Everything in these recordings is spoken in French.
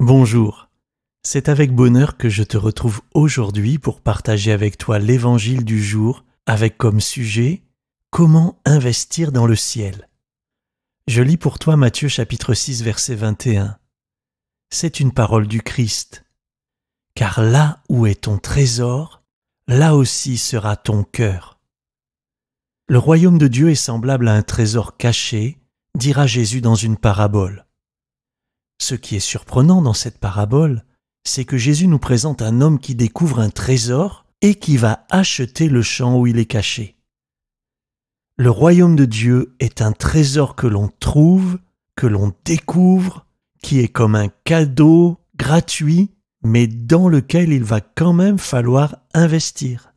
Bonjour. C'est avec bonheur que je te retrouve aujourd'hui pour partager avec toi l'évangile du jour avec comme sujet Comment investir dans le ciel. Je lis pour toi Matthieu chapitre 6 verset 21. C'est une parole du Christ. Car là où est ton trésor, là aussi sera ton cœur. Le royaume de Dieu est semblable à un trésor caché, dira Jésus dans une parabole. Ce qui est surprenant dans cette parabole, c'est que Jésus nous présente un homme qui découvre un trésor et qui va acheter le champ où il est caché. Le royaume de Dieu est un trésor que l'on trouve, que l'on découvre, qui est comme un cadeau gratuit, mais dans lequel il va quand même falloir investir.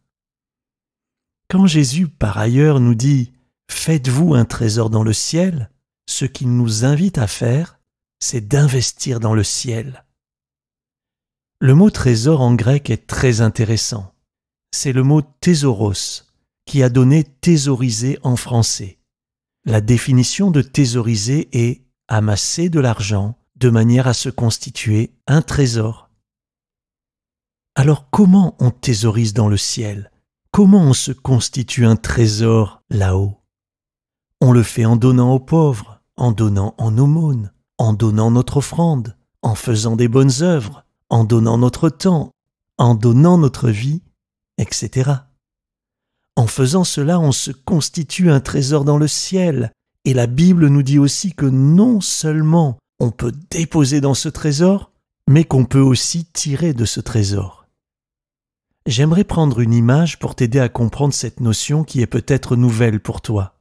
Quand Jésus par ailleurs nous dit Faites-vous un trésor dans le ciel, ce qu'il nous invite à faire, c'est d'investir dans le ciel. Le mot trésor en grec est très intéressant. C'est le mot thésauros qui a donné thésauriser en français. La définition de thésauriser est amasser de l'argent de manière à se constituer un trésor. Alors comment on thésaurise dans le ciel Comment on se constitue un trésor là-haut On le fait en donnant aux pauvres, en donnant en aumône, en donnant notre offrande, en faisant des bonnes œuvres, en donnant notre temps, en donnant notre vie, etc. En faisant cela, on se constitue un trésor dans le ciel, et la Bible nous dit aussi que non seulement on peut déposer dans ce trésor, mais qu'on peut aussi tirer de ce trésor. J'aimerais prendre une image pour t'aider à comprendre cette notion qui est peut-être nouvelle pour toi.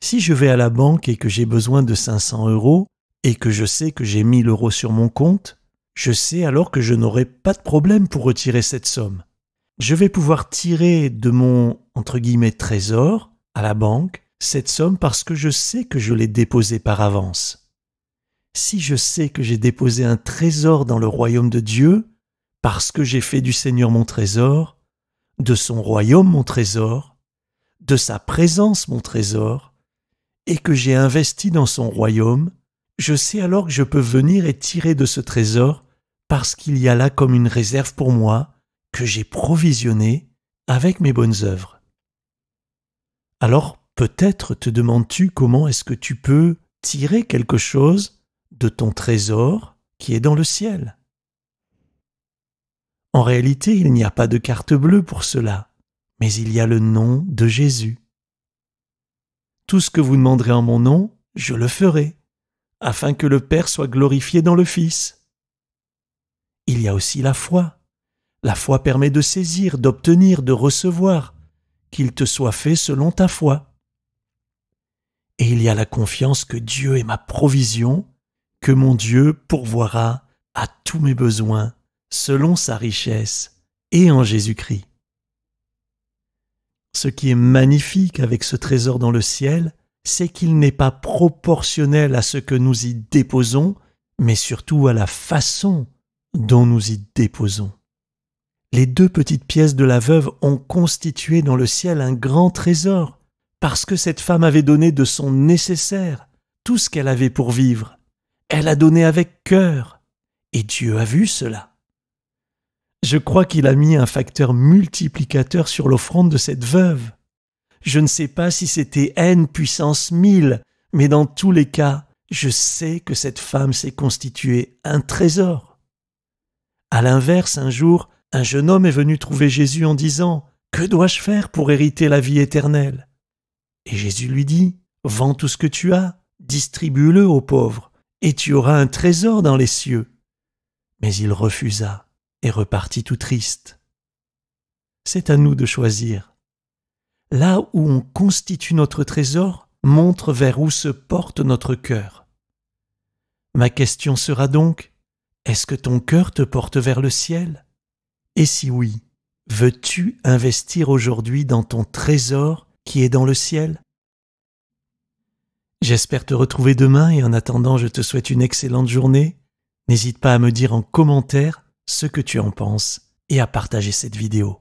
Si je vais à la banque et que j'ai besoin de 500 euros, et que je sais que j'ai 1000 euros sur mon compte, je sais alors que je n'aurai pas de problème pour retirer cette somme. Je vais pouvoir tirer de mon entre guillemets trésor à la banque cette somme parce que je sais que je l'ai déposée par avance. Si je sais que j'ai déposé un trésor dans le royaume de Dieu, parce que j'ai fait du Seigneur mon trésor, de son royaume mon trésor, de sa présence mon trésor, et que j'ai investi dans son royaume, je sais alors que je peux venir et tirer de ce trésor parce qu'il y a là comme une réserve pour moi que j'ai provisionnée avec mes bonnes œuvres. Alors peut-être te demandes-tu comment est-ce que tu peux tirer quelque chose de ton trésor qui est dans le ciel. En réalité, il n'y a pas de carte bleue pour cela, mais il y a le nom de Jésus. Tout ce que vous demanderez en mon nom, je le ferai afin que le Père soit glorifié dans le Fils. Il y a aussi la foi. La foi permet de saisir, d'obtenir, de recevoir, qu'il te soit fait selon ta foi. Et il y a la confiance que Dieu est ma provision, que mon Dieu pourvoira à tous mes besoins selon sa richesse et en Jésus-Christ. Ce qui est magnifique avec ce trésor dans le ciel, c'est qu'il n'est pas proportionnel à ce que nous y déposons, mais surtout à la façon dont nous y déposons. Les deux petites pièces de la veuve ont constitué dans le ciel un grand trésor, parce que cette femme avait donné de son nécessaire, tout ce qu'elle avait pour vivre. Elle a donné avec cœur, et Dieu a vu cela. Je crois qu'il a mis un facteur multiplicateur sur l'offrande de cette veuve. Je ne sais pas si c'était n puissance mille, mais dans tous les cas, je sais que cette femme s'est constituée un trésor. À l'inverse, un jour, un jeune homme est venu trouver Jésus en disant Que dois-je faire pour hériter la vie éternelle Et Jésus lui dit Vends tout ce que tu as, distribue-le aux pauvres, et tu auras un trésor dans les cieux. Mais il refusa et repartit tout triste. C'est à nous de choisir là où on constitue notre trésor, montre vers où se porte notre cœur. Ma question sera donc, est-ce que ton cœur te porte vers le ciel Et si oui, veux-tu investir aujourd'hui dans ton trésor qui est dans le ciel J'espère te retrouver demain et en attendant je te souhaite une excellente journée. N'hésite pas à me dire en commentaire ce que tu en penses et à partager cette vidéo.